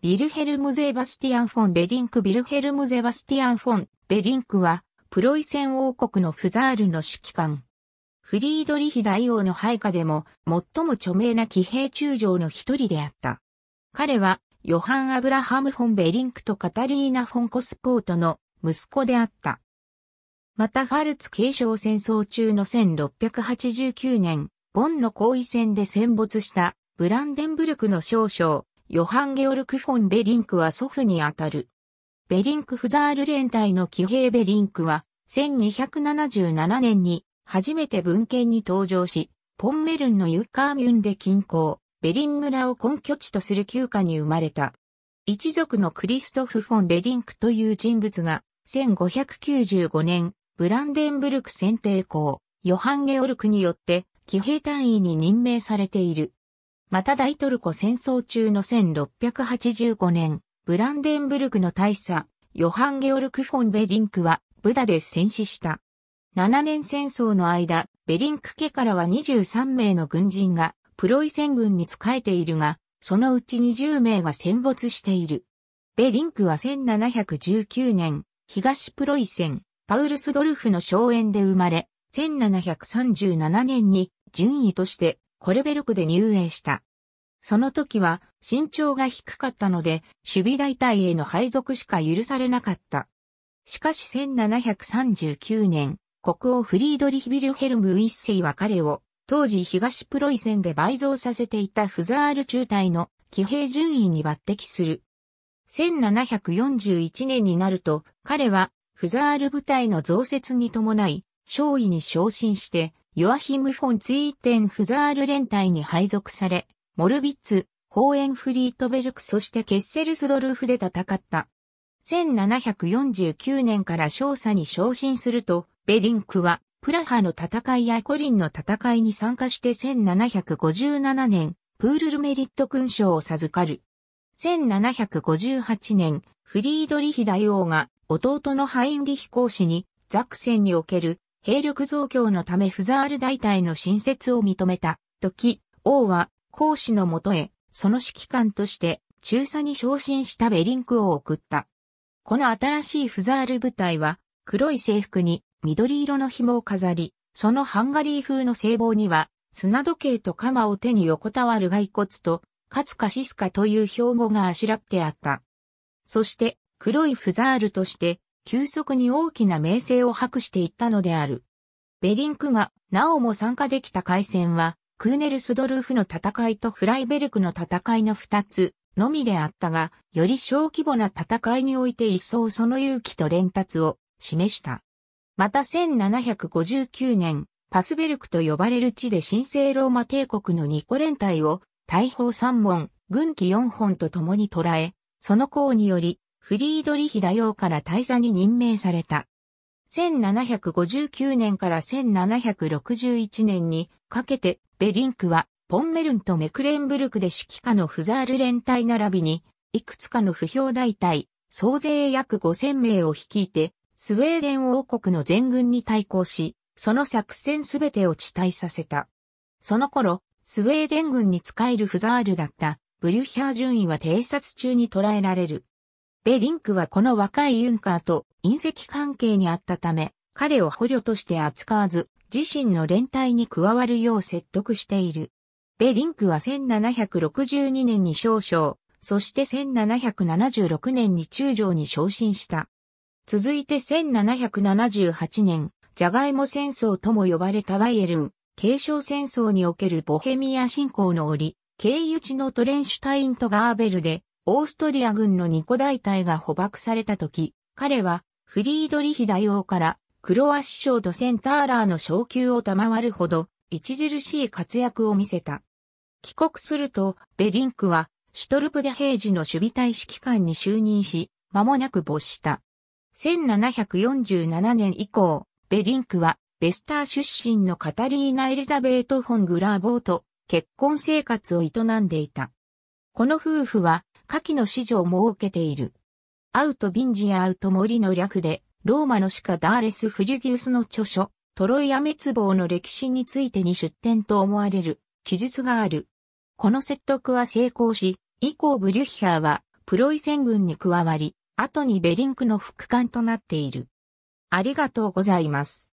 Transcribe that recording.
ビルヘルム・ゼバスティアン・フォン・ベリンクビルヘルム・ゼバスティアン・フォン・ベリンクは、プロイセン王国のフザールの指揮官。フリードリヒ大王の配下でも、最も著名な騎兵中将の一人であった。彼は、ヨハン・アブラハム・フォン・ベリンクとカタリーナ・フォン・コスポートの息子であった。また、ファルツ継承戦争中の1689年、ボンの後位戦で戦没した、ブランデンブルクの少将、ヨハン・ゲオルク・フォン・ベリンクは祖父にあたる。ベリンク・フザール連隊の騎兵ベリンクは、1277年に初めて文献に登場し、ポンメルンのユッカーミュンで近郊、ベリン村を根拠地とする旧家に生まれた。一族のクリストフ・フォン・ベリンクという人物が、1595年、ブランデンブルク選定校、ヨハン・ゲオルクによって、騎兵単位に任命されている。また大トルコ戦争中の1685年、ブランデンブルクの大佐、ヨハン・ゲオルク・フォン・ベリンクは、ブダで戦死した。7年戦争の間、ベリンク家からは23名の軍人が、プロイセン軍に仕えているが、そのうち20名が戦没している。ベリンクは1719年、東プロイセン、パウルスドルフの荘園で生まれ、1737年に順位としてコルベルクで入営した。その時は身長が低かったので、守備大隊への配属しか許されなかった。しかし1739年、国王フリードリヒ・ビルヘルム一世は彼を、当時東プロイセンで倍増させていたフザール中隊の騎兵順位に抜擢する。1741年になると、彼は、フザール部隊の増設に伴い、少尉に昇進して、ヨアヒム・フォン・ツイーテン・フザール連隊に配属され、モルビッツ、ホーエンフリートベルクそしてケッセルスドルフで戦った。1749年から少佐に昇進すると、ベリンクは、プラハの戦いやコリンの戦いに参加して1757年、プールルメリット勲章を授かる。1758年、フリードリヒ大王が弟のハインリヒ公使にザクセンにおける兵力増強のためフザール大隊の新設を認めた時、王は孔子のもとへ、その指揮官として中佐に昇進したベリンクを送った。この新しいフザール部隊は、黒い制服に緑色の紐を飾り、そのハンガリー風の聖望には、砂時計と鎌を手に横たわる骸骨と、カつかシスカという標語があしらってあった。そして、黒いフザールとして、急速に大きな名声を博していったのである。ベリンクがなおも参加できた海戦は、クーネルスドルフの戦いとフライベルクの戦いの二つのみであったが、より小規模な戦いにおいて一層その勇気と連達を示した。また1759年、パスベルクと呼ばれる地で神聖ローマ帝国のニコ連隊を大砲3門、軍機4本と共に捕らえ、その功によりフリードリヒ大王から大佐に任命された。1759年から1761年にかけてベリンクはポンメルンとメクレンブルクで指揮下のフザール連隊並びにいくつかの不評大隊総勢約5000名を率いてスウェーデン王国の全軍に対抗しその作戦すべてを地帯させた。その頃スウェーデン軍に仕えるフザールだったブリュヒャー順位は偵察中に捕らえられる。ベリンクはこの若いユンカーと隕石関係にあったため、彼を捕虜として扱わず、自身の連帯に加わるよう説得している。ベリンクは1762年に少々、そして1776年に中将に昇進した。続いて1778年、ジャガイモ戦争とも呼ばれたバイエルン、継承戦争におけるボヘミア侵攻の折、経由地のトレンシュタインとガーベルで、オーストリア軍のニコ大隊が捕獲された時、彼はフリードリヒ大王からクロア師匠とセンターラーの昇級を賜るほど著しい活躍を見せた。帰国すると、ベリンクは、シュトルプデ平時の守備隊指揮官に就任し、間もなく没した。1747年以降、ベリンクは、ベスター出身のカタリーナ・エリザベート・フォン・グラーボーと結婚生活を営んでいた。この夫婦は、下記の史上も設けている。アウト・ビンジやアウト・森の略で、ローマの鹿ダーレス・フリュギウスの著書、トロイア滅亡の歴史についてに出典と思われる記述がある。この説得は成功し、以降ブリュッヒャーはプロイセン軍に加わり、後にベリンクの副官となっている。ありがとうございます。